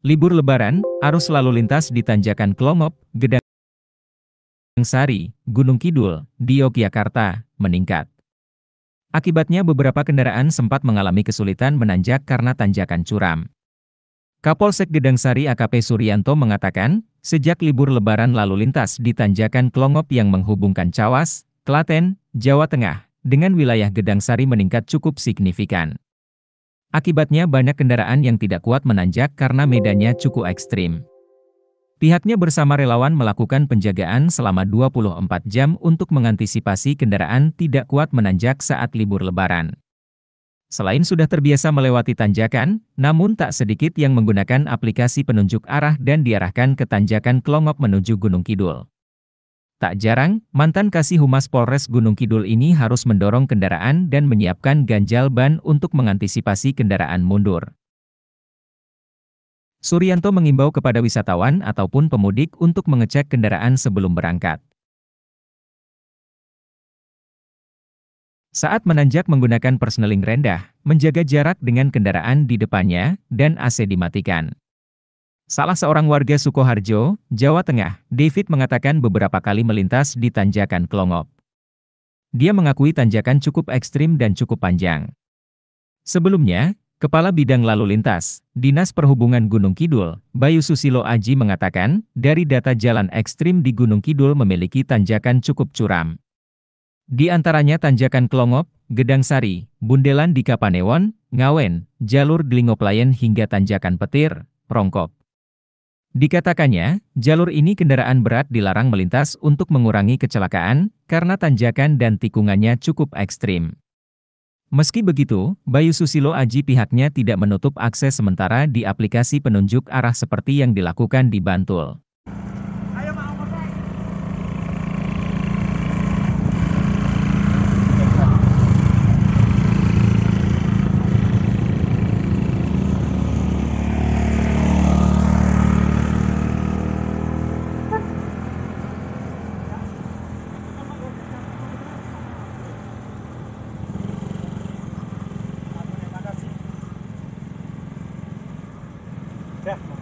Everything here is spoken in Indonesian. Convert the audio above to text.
Libur Lebaran, arus lalu lintas di Tanjakan Klomop, Gedang Sari, Gunung Kidul, di Yogyakarta, meningkat. Akibatnya beberapa kendaraan sempat mengalami kesulitan menanjak karena tanjakan curam. Kapolsek Gedang Sari AKP Suryanto mengatakan, sejak libur lebaran lalu lintas di tanjakan Klongop yang menghubungkan Cawas, Klaten, Jawa Tengah, dengan wilayah Gedang Sari meningkat cukup signifikan. Akibatnya banyak kendaraan yang tidak kuat menanjak karena medannya cukup ekstrim. Pihaknya bersama relawan melakukan penjagaan selama 24 jam untuk mengantisipasi kendaraan tidak kuat menanjak saat libur lebaran. Selain sudah terbiasa melewati tanjakan, namun tak sedikit yang menggunakan aplikasi penunjuk arah dan diarahkan ke tanjakan Kelongok menuju Gunung Kidul. Tak jarang, mantan kasih humas Polres Gunung Kidul ini harus mendorong kendaraan dan menyiapkan ganjal ban untuk mengantisipasi kendaraan mundur. Suryanto mengimbau kepada wisatawan ataupun pemudik untuk mengecek kendaraan sebelum berangkat. Saat menanjak menggunakan perseneling rendah, menjaga jarak dengan kendaraan di depannya, dan AC dimatikan. Salah seorang warga Sukoharjo, Jawa Tengah, David mengatakan beberapa kali melintas di tanjakan Klongop. Dia mengakui tanjakan cukup ekstrim dan cukup panjang. Sebelumnya, Kepala Bidang Lalu Lintas, Dinas Perhubungan Gunung Kidul, Bayu Susilo Aji mengatakan, dari data jalan ekstrim di Gunung Kidul memiliki tanjakan cukup curam. Di antaranya tanjakan Klongop, Gedang Sari, Bundelan di Kapanewon, Ngawen, Jalur Dlingoplayen hingga tanjakan Petir, Rongkop. Dikatakannya, jalur ini kendaraan berat dilarang melintas untuk mengurangi kecelakaan karena tanjakan dan tikungannya cukup ekstrim. Meski begitu, Bayu Susilo Aji pihaknya tidak menutup akses sementara di aplikasi penunjuk arah seperti yang dilakukan di Bantul. Definitely.